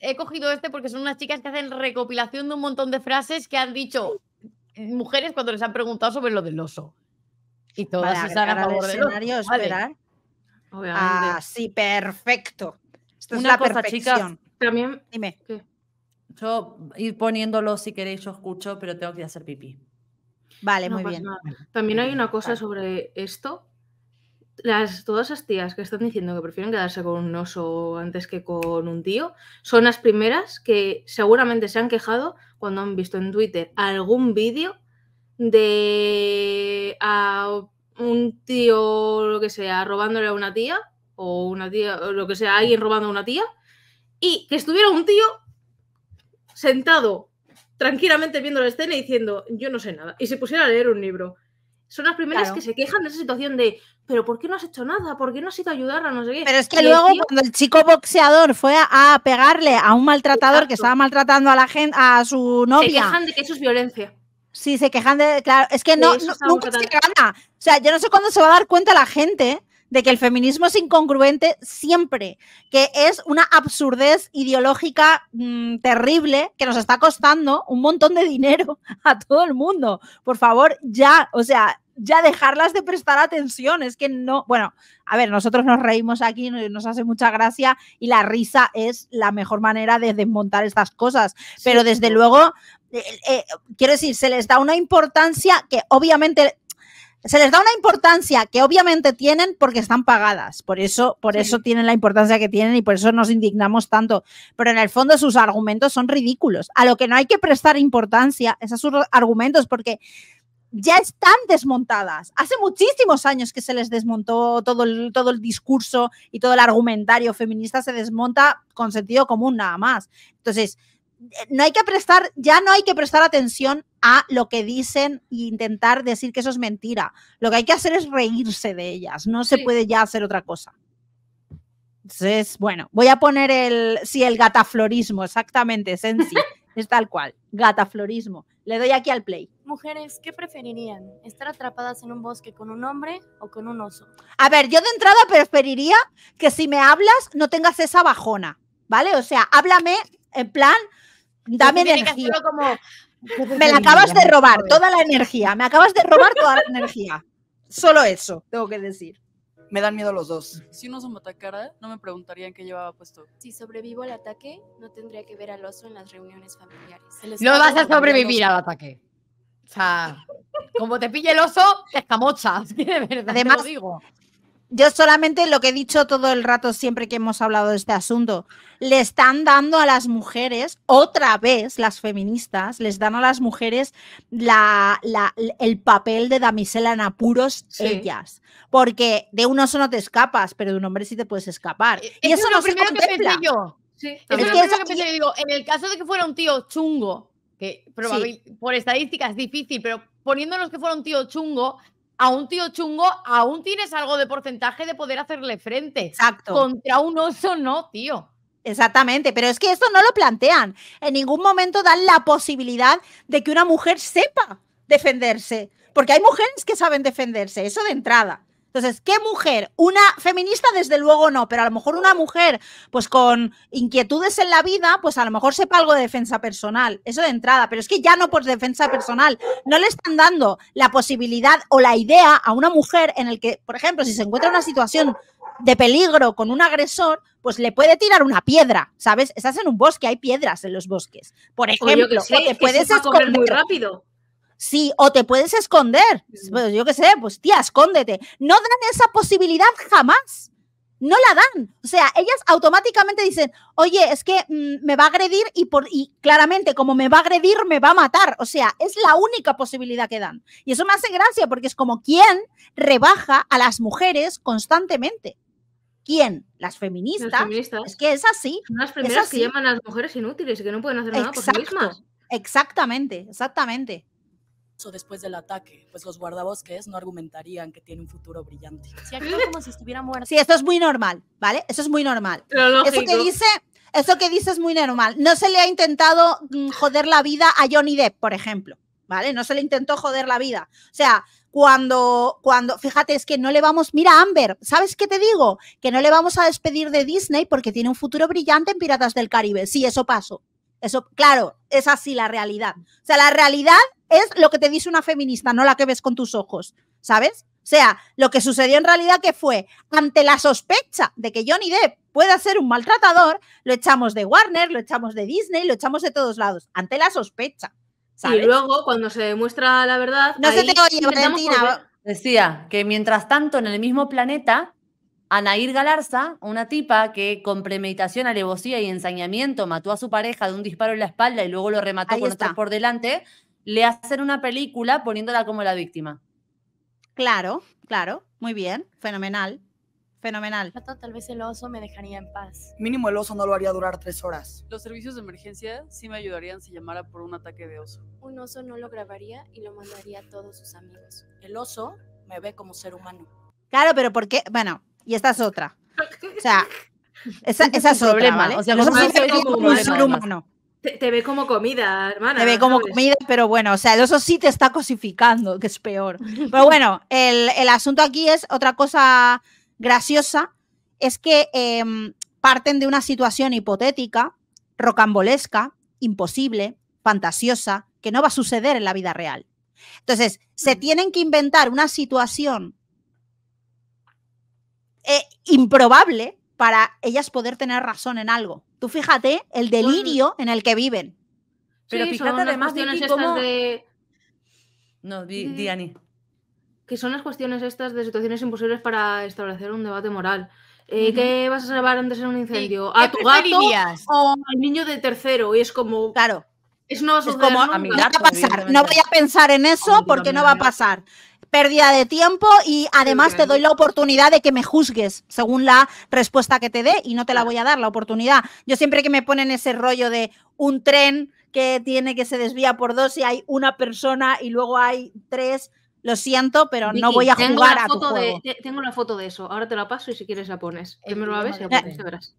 he cogido este porque son unas chicas que hacen recopilación de un montón de frases que han dicho mujeres cuando les han preguntado sobre lo del oso. Y todas Para están a perfecto. Esto es la cosa, perfección. también. Dime. Yo ir poniéndolo si queréis, yo escucho, pero tengo que hacer pipí. Vale, muy bien. También hay una cosa sobre esto las, todas las tías que están diciendo que prefieren quedarse con un oso antes que con un tío son las primeras que seguramente se han quejado cuando han visto en Twitter algún vídeo de a un tío, lo que sea, robándole a una tía o una tía, o lo que sea, alguien robando a una tía y que estuviera un tío sentado tranquilamente viendo la escena y diciendo, yo no sé nada, y se pusiera a leer un libro son las primeras que se quejan de esa situación de, pero ¿por qué no has hecho nada? ¿Por qué no has ido a ayudarla? No sé qué. Pero es que luego cuando el chico boxeador fue a, pegarle a un maltratador que estaba maltratando a la gente, a su novia. Se quejan de que eso es violencia. Sí, se quejan de, claro, es que no, nunca se gana. O sea, yo no sé cuándo se va a dar cuenta la gente de que el feminismo es incongruente siempre, que es una absurdez ideológica mm, terrible que nos está costando un montón de dinero a todo el mundo. Por favor, ya, o sea, ya dejarlas de prestar atención, es que no, bueno, a ver, nosotros nos reímos aquí, nos hace mucha gracia y la risa es la mejor manera de desmontar estas cosas, pero desde luego, eh, eh, quiero decir, se les da una importancia que obviamente se les da una importancia que obviamente tienen porque están pagadas. Por eso, por eso tienen la importancia que tienen y por eso nos indignamos tanto. Pero en el fondo sus argumentos son ridículos. A lo que no hay que prestar importancia es a sus argumentos porque ya están desmontadas. Hace muchísimos años que se les desmontó todo el, todo el discurso y todo el argumentario feminista se desmonta con sentido común nada más. Entonces, no hay que prestar, ya no hay que prestar atención a lo que dicen e intentar decir que eso es mentira. Lo que hay que hacer es reírse de ellas, no se puede ya hacer otra cosa. Entonces, bueno, voy a poner el, sí, el gataflorismo, exactamente, Sensi, es tal cual, gataflorismo. Le doy aquí al play. Mujeres, ¿qué preferirían? ¿Estar atrapadas en un bosque con un hombre o con un oso? A ver, yo de entrada preferiría que si me hablas no tengas esa bajona, ¿vale? O sea, háblame en plan, Dame energía. Como... Me la acabas de robar, toda la energía. Me acabas de robar toda la energía. Solo eso, tengo que decir. Me dan miedo los dos. Si uno se me atacara, no me preguntarían qué llevaba puesto. Si sobrevivo al ataque, no tendría que ver al oso en las reuniones familiares. No vas a sobrevivir al ataque. O sea, como te pille el oso, te escamocha. Además, lo yo solamente lo que he dicho todo el rato siempre que hemos hablado de este asunto, le están dando a las mujeres, otra vez las feministas, les dan a las mujeres el papel de damisela en apuros ellas. Porque de uno solo no te escapas, pero de un hombre sí te puedes escapar. E-, y eso, es lo que pensé yo. es, que pensé, en el caso de que fuera un tío chungo, que por estadísticas es difícil, pero poniéndonos que fuera un tío chungo, a un tío chungo aún tienes algo de porcentaje de poder hacerle frente. Exacto. Contra un oso no, tío. Exactamente, pero es que esto no lo plantean. En ningún momento dan la posibilidad de que una mujer sepa defenderse, porque hay mujeres que saben defenderse, eso de entrada. Entonces, ¿qué mujer? Una feminista, desde luego no, pero a lo mejor una mujer, pues con inquietudes en la vida, pues a lo mejor sepa algo de defensa personal, eso de entrada, pero es que ya no por defensa personal, no le están dando la posibilidad o la idea a una mujer en el que, por ejemplo, si se encuentra en una situación de peligro con un agresor, pues le puede tirar una piedra, ¿sabes? Estás en un bosque, hay piedras en los bosques. Por ejemplo, o, que te puedes esconder muy rápido. Sí, o te puedes esconder. Pues, yo qué sé, pues tía, escóndete. No dan esa posibilidad jamás. No la dan. O sea, ellas automáticamente dicen, oye, es que mm, me va a agredir y, por, y claramente como me va a agredir, me va a matar. O sea, es la única posibilidad que dan. Y eso me hace gracia porque es como quién rebaja a las mujeres constantemente. ¿Quién? Las feministas. Es que es así. Son las primeras que llaman a las mujeres inútiles y que no pueden hacer nada por sí mismas. Exactamente, exactamente después del ataque, pues los guardabosques no argumentarían que tiene un futuro brillante. Si actúa como si estuviera muerto. Sí, esto es muy normal, ¿vale? Eso es muy normal. Eso que dice, eso que dice es muy normal. No se le ha intentado mm, joder la vida a Johnny Depp, por ejemplo, ¿vale? No se le intentó joder la vida. O sea, cuando, cuando, fíjate, es que no le vamos, mira Amber, ¿sabes qué te digo? Que no le vamos a despedir de Disney porque tiene un futuro brillante en Piratas del Caribe. Sí, eso pasó. Eso, claro, es así la realidad. O sea, la realidad es lo que te dice una feminista, no la que ves con tus ojos, ¿sabes? O sea, lo que sucedió en realidad que fue, ante la sospecha de que Johnny Depp pueda ser un maltratador, lo echamos de Warner, lo echamos de Disney, lo echamos de todos lados, ante la sospecha. Y luego, cuando se demuestra la verdad... No se te oye, Valentina. Decía que mientras tanto, en el mismo planeta, Anair Galarza, una tipa que con premeditación, alevosía y ensañamiento mató a su pareja de un disparo en la espalda y luego lo remató con por delante, le hacen una película poniéndola como la víctima. Claro, claro, muy bien, fenomenal, fenomenal. Tal vez el oso me dejaría en paz. Mínimo el oso no lo haría durar tres horas. Los servicios de emergencia sí me ayudarían si llamara por un ataque de oso. Un oso no lo grabaría y lo mandaría a todos sus amigos. El oso me ve como ser humano. Claro, pero ¿por qué? Bueno, y esta es otra. O sea, esa, esa es, otra, O sea, como un ser humano. Te, ve como comida, hermana. Te ve como comida, pero bueno, o sea, eso sí te está cosificando, que es peor. Pero bueno, el, asunto aquí es otra cosa graciosa, es que em, parten de una situación hipotética, rocambolesca, imposible, fantasiosa, que no va a suceder en la vida real. Entonces, se mm. tienen que inventar una situación eh, improbable para ellas poder tener razón en algo. Tú fíjate el delirio en el que viven. Pero fíjate además de No, Diani. Que son las cuestiones estas de situaciones imposibles para establecer un debate moral. Eh, ¿Qué vas a salvar antes en un incendio? ¿A tu gato o al niño de tercero? Y es como. Claro. Es, no como, no va a pasar. No voy a pensar en eso porque no va a pasar pérdida de tiempo y además te doy la oportunidad de que me juzgues según la respuesta que te dé y no te la voy a dar la oportunidad. Yo siempre que me ponen ese rollo de un tren que tiene que se desvía por dos y hay una persona y luego hay tres, lo siento, pero no voy a jugar a tengo una foto de eso, ahora te la paso y si quieres la pones. Em,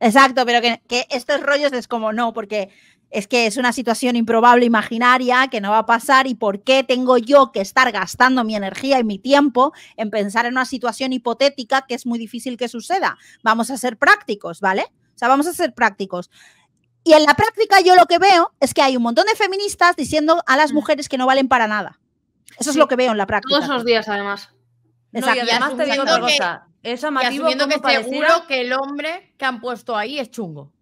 Exacto, pero que, que, estos rollos es como no, porque es que es una situación improbable, imaginaria, que no va a pasar y por qué tengo yo que estar gastando mi energía y mi tiempo en pensar en una situación hipotética que es muy difícil que suceda. Vamos a ser prácticos, ¿vale? O sea, vamos a ser prácticos. Y en la práctica yo lo que veo es que hay un montón de feministas diciendo a las mm. mujeres que no valen para nada. Eso es lo que veo en la práctica. Todos los días, además. además te digo otra cosa. es amativo y que seguro que el hombre que han puesto ahí es chungo.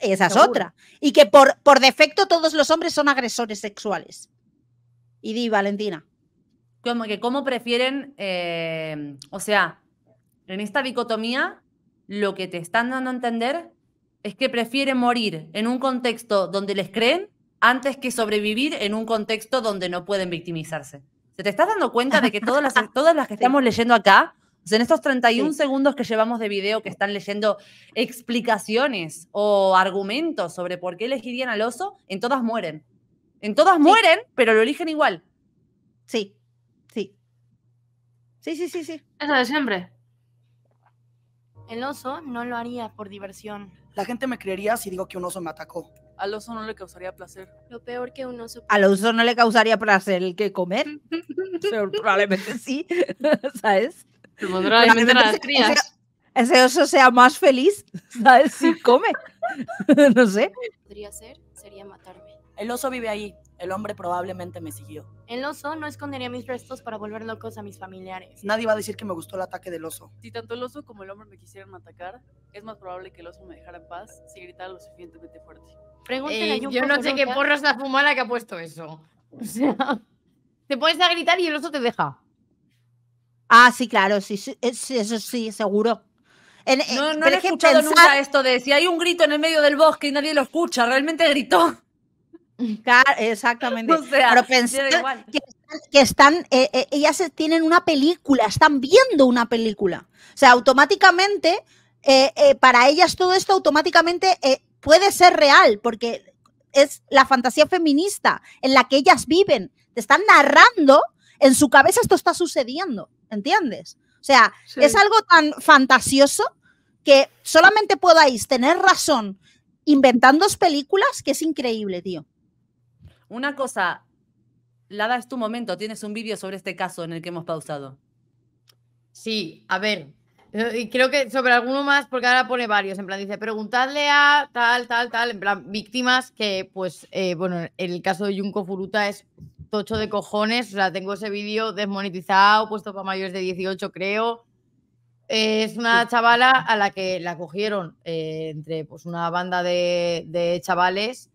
Esa es otra. Y que por, por defecto todos los hombres son agresores sexuales. Y di, Valentina. Como que cómo prefieren, eh, o sea, en esta dicotomía, lo que te están dando a entender es que prefieren morir en un contexto donde les creen antes que sobrevivir en un contexto donde no pueden victimizarse. ¿Se te estás dando cuenta de que todas las, todas las que estamos leyendo acá, en estos 31 segundos que llevamos de video que están leyendo explicaciones o argumentos sobre por qué elegirían al oso, en todas mueren. En todas mueren, pero lo eligen igual. Sí, sí. Sí, sí, sí, sí. Eso de siempre. El oso no lo haría por diversión. La gente me creería si digo que un oso me atacó. Al oso no le causaría placer. Lo peor que un oso. Al oso no le causaría placer el que comer. Pero probablemente sí, ¿sabes? Pues probablemente las crías ese oso sea más feliz, ¿sabes? Si come. no sé. Podría ser, sería matarme. El oso vive ahí, el hombre probablemente me siguió. El oso no escondería mis restos para volver locos a mis familiares. Nadie va a decir que me gustó el ataque del oso. Si tanto el oso como el hombre me quisieran atacar, es más probable que el oso me dejara en paz si gritara lo suficientemente fuerte. Pregúntale a Yo no sé qué porra la fumada que ha puesto eso. O sea, te pones a gritar y el oso te deja. Ah, sí, claro, sí, sí eso sí, seguro. Eh, no, he escuchado nunca esto de si hay un grito en el medio del bosque y nadie lo escucha, realmente gritó. Exactamente. Pero que, están, eh, eh, ellas tienen una película, están viendo una película. O sea, automáticamente, eh, para ellas todo esto automáticamente puede ser real, porque es la fantasía feminista en la que ellas viven. Te están narrando, en su cabeza esto está sucediendo, ¿entiendes? O sea, es algo tan fantasioso que solamente podáis tener razón Inventando películas que es increíble, tío. Una cosa, Lada, es tu momento. Tienes un vídeo sobre este caso en el que hemos pausado. Sí, a ver. Y creo que sobre alguno más, porque ahora pone varios, en plan, dice, preguntadle a tal, tal, tal, en plan, víctimas que, pues, bueno, eh, bueno, el caso de Junko Furuta es tocho de cojones, o sea, tengo ese vídeo desmonetizado, puesto para mayores de 18, creo. es una chavala a la que la cogieron eh, entre, pues, una banda de chavales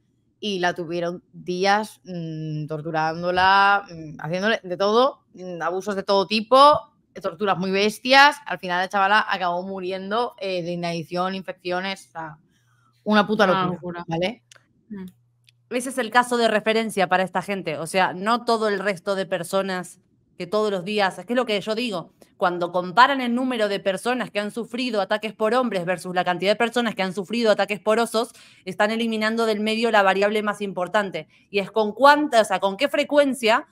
y la tuvieron días mm, torturándola, mm, haciéndole de todo, mm, abusos de todo tipo, torturas muy bestias. Al final la chavala acabó muriendo eh, de inadición, infecciones, una puta locura. ¿vale? Ese es el caso de referencia para esta gente, o sea, no todo el resto de personas que todos los días, es que es lo que yo digo, cuando comparan el número de personas que han sufrido ataques por hombres versus la cantidad de personas que han sufrido ataques por osos, están eliminando del medio la variable más importante y es con cuánta, o sea, con qué frecuencia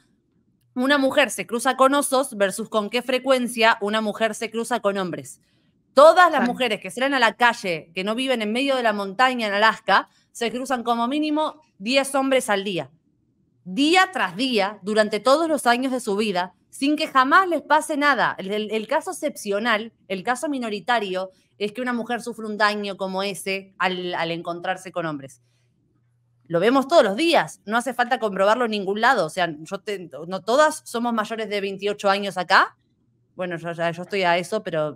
una mujer se cruza con osos versus con qué frecuencia una mujer se cruza con hombres. Todas las mujeres que salen a la calle, que no viven en medio de la montaña en Alaska, se cruzan como mínimo 10 hombres al día día tras día durante todos los años de su vida sin que jamás les pase nada. El, caso excepcional, el caso minoritario, es que una mujer sufre un daño como ese al, encontrarse con hombres. Lo vemos todos los días, no hace falta comprobarlo en ningún lado. O sea, yo no todas somos mayores de 28 años acá. Bueno, yo estoy a eso, pero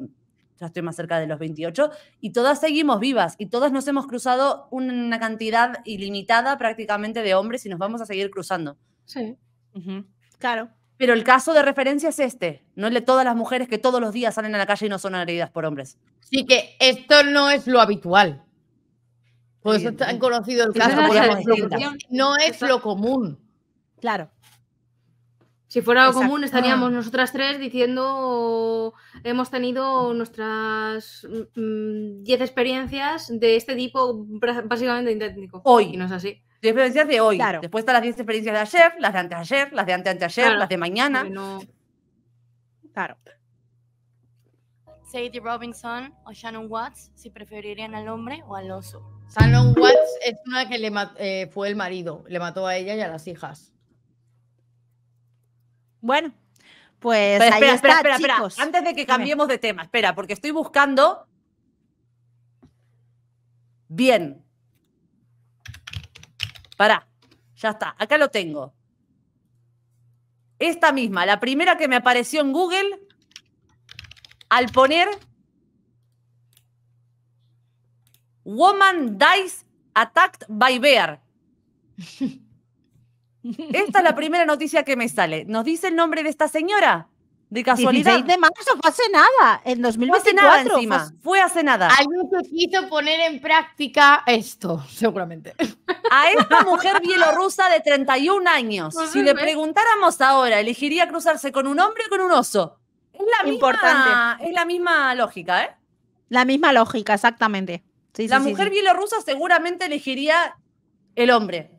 estoy más cerca de los 28, y todas seguimos vivas y todas nos hemos cruzado una cantidad ilimitada prácticamente de hombres y nos vamos a seguir cruzando. Sí. Claro. Pero el caso de referencia es este, no es de todas las mujeres que todos los días salen a la calle y no son heridas por hombres. Sí, que esto no es lo habitual. Por eso han conocido el caso. No es lo común. Claro. Si fuera algo común, estaríamos nosotras tres diciendo, hemos tenido nuestras 10 mm, mm, experiencias de este tipo, básicamente idéntico. Hoy. Y no es así. 10 experiencias de hoy. Después están las 10 experiencias de ayer, las de antes ayer, las de antes las de mañana. Claro. Sadie Robinson o Shannon Watts, si preferirían al hombre o al oso. Shannon Watts es una que le eh, fue el marido, le mató a ella y a las hijas. Bueno, pues espera, espera, espera, espera, Antes de que cambiemos de tema, espera, porque estoy buscando. Bien. Pará, ya está, acá lo tengo. Esta misma, la primera que me apareció en Google, al poner Woman Dies Attacked by Bear. Esta es la primera noticia que me sale. ¿Nos dice el nombre de esta señora? De casualidad. de marzo fue hace nada, en 2024. Fue hace nada fue, hace nada. Alguien quiso poner en práctica esto, seguramente. A esta mujer bielorrusa de 31 años, pues si le preguntáramos ahora, ¿elegiría cruzarse con un hombre o con un oso? Es la Importante. misma, es la misma lógica, ¿eh? La misma lógica, exactamente. la mujer bielorrusa seguramente elegiría el hombre.